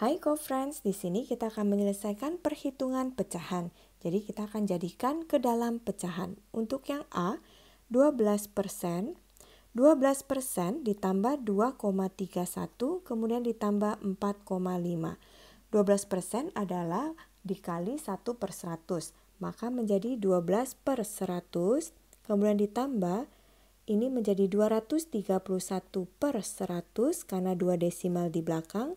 Hai co-friends, di sini kita akan menyelesaikan perhitungan pecahan. Jadi kita akan jadikan ke dalam pecahan. Untuk yang A, 12%, 12% ditambah 2,31, kemudian ditambah 4,5. 12% adalah dikali 1 per 100, maka menjadi 12 per 100, kemudian ditambah ini menjadi 231 per 100 karena 2 desimal di belakang,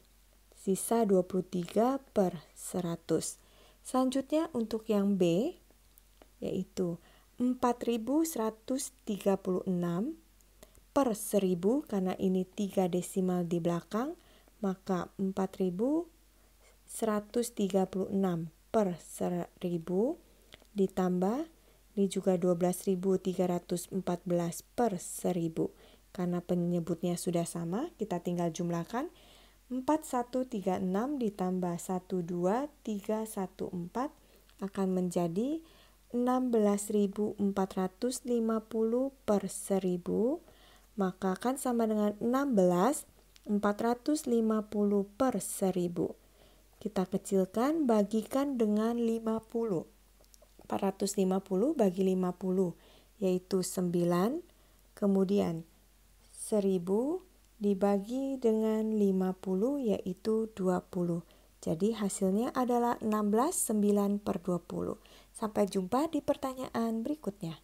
sisa 23 per 100. Selanjutnya untuk yang B, yaitu 4136 per 1000 karena ini 3 desimal di belakang, maka 4136 per 1000 ditambah ini juga 12.314 per 1000. Karena penyebutnya sudah sama, kita tinggal jumlahkan 4136 ditambah 12314 akan menjadi 16.450 per 1000 maka akan sama dengan 16.450 per 1000 kita kecilkan bagikan dengan 50 450 bagi 50 yaitu 9 kemudian 1000 dibagi dengan 50 yaitu 20. Jadi hasilnya adalah 16,9 per 20. Sampai jumpa di pertanyaan berikutnya.